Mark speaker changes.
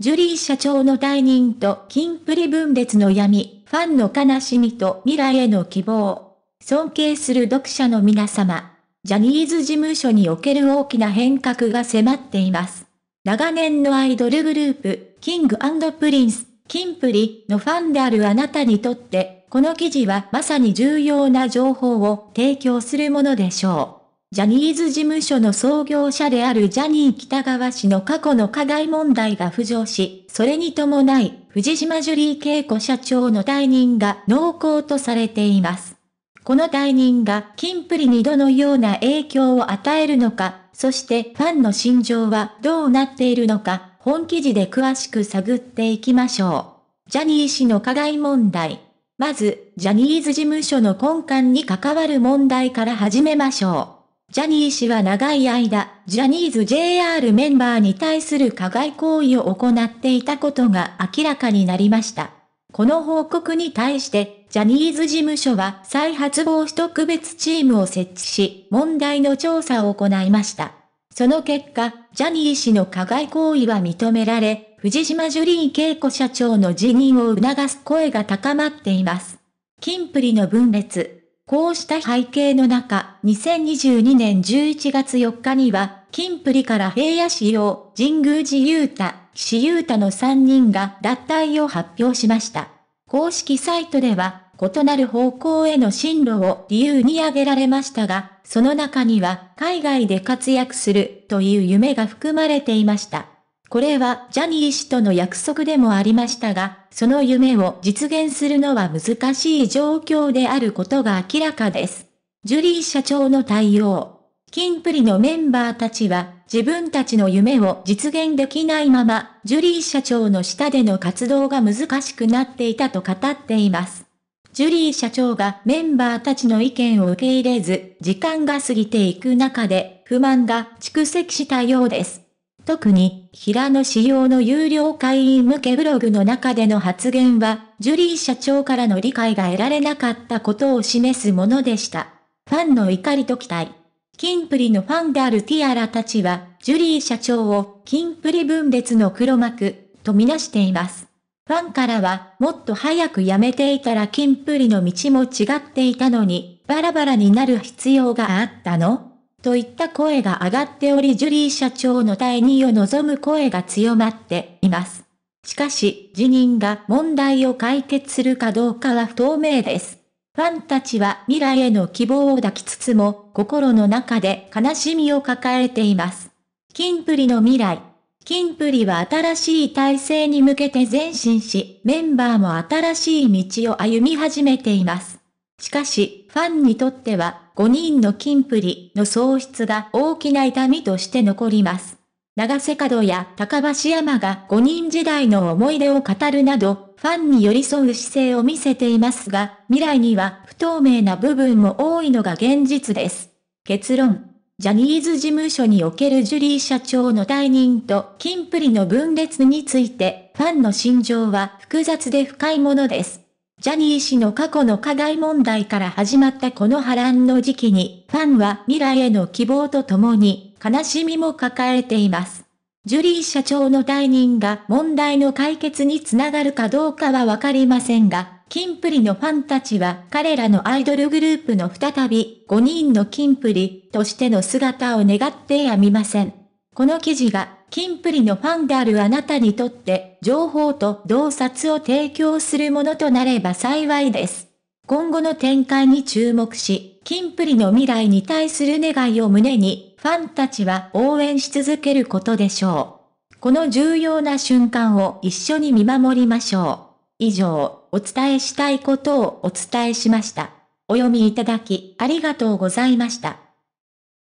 Speaker 1: ジュリー社長の退任と金プリ分裂の闇、ファンの悲しみと未来への希望。尊敬する読者の皆様、ジャニーズ事務所における大きな変革が迫っています。長年のアイドルグループ、キングプリンス、キンプリのファンであるあなたにとって、この記事はまさに重要な情報を提供するものでしょう。ジャニーズ事務所の創業者であるジャニー北川氏の過去の加害問題が浮上し、それに伴い、藤島ジュリー恵子社長の退任が濃厚とされています。この退任が金プリにどのような影響を与えるのか、そしてファンの心情はどうなっているのか、本記事で詳しく探っていきましょう。ジャニー氏の加害問題。まず、ジャニーズ事務所の根幹に関わる問題から始めましょう。ジャニー氏は長い間、ジャニーズ JR メンバーに対する加害行為を行っていたことが明らかになりました。この報告に対して、ジャニーズ事務所は再発防止特別チームを設置し、問題の調査を行いました。その結果、ジャニー氏の加害行為は認められ、藤島ジュリー恵子社長の辞任を促す声が高まっています。キンプリの分裂。こうした背景の中、2022年11月4日には、金プリから平野市用、神宮寺雄太、岸優太の3人が脱退を発表しました。公式サイトでは、異なる方向への進路を理由に挙げられましたが、その中には海外で活躍するという夢が含まれていました。これはジャニー氏との約束でもありましたが、その夢を実現するのは難しい状況であることが明らかです。ジュリー社長の対応。キンプリのメンバーたちは、自分たちの夢を実現できないまま、ジュリー社長の下での活動が難しくなっていたと語っています。ジュリー社長がメンバーたちの意見を受け入れず、時間が過ぎていく中で、不満が蓄積したようです。特に、平野仕様の有料会員向けブログの中での発言は、ジュリー社長からの理解が得られなかったことを示すものでした。ファンの怒りと期待。キンプリのファンであるティアラたちは、ジュリー社長を、キンプリ分裂の黒幕、とみなしています。ファンからは、もっと早く辞めていたらキンプリの道も違っていたのに、バラバラになる必要があったのといった声が上がっておりジュリー社長の退任を望む声が強まっています。しかし、辞任が問題を解決するかどうかは不透明です。ファンたちは未来への希望を抱きつつも、心の中で悲しみを抱えています。金プリの未来。金プリは新しい体制に向けて前進し、メンバーも新しい道を歩み始めています。しかし、ファンにとっては、5人の金プリの喪失が大きな痛みとして残ります。長瀬角や高橋山が5人時代の思い出を語るなど、ファンに寄り添う姿勢を見せていますが、未来には不透明な部分も多いのが現実です。結論。ジャニーズ事務所におけるジュリー社長の退任と金プリの分裂について、ファンの心情は複雑で深いものです。ジャニー氏の過去の課題問題から始まったこの波乱の時期に、ファンは未来への希望とともに、悲しみも抱えています。ジュリー社長の退任が問題の解決につながるかどうかはわかりませんが、キンプリのファンたちは彼らのアイドルグループの再び5人のキンプリとしての姿を願ってやみません。この記事がキンプリのファンであるあなたにとって、情報と洞察を提供するものとなれば幸いです。今後の展開に注目し、キンプリの未来に対する願いを胸に、ファンたちは応援し続けることでしょう。この重要な瞬間を一緒に見守りましょう。以上、お伝えしたいことをお伝えしました。お読みいただき、ありがとうございました。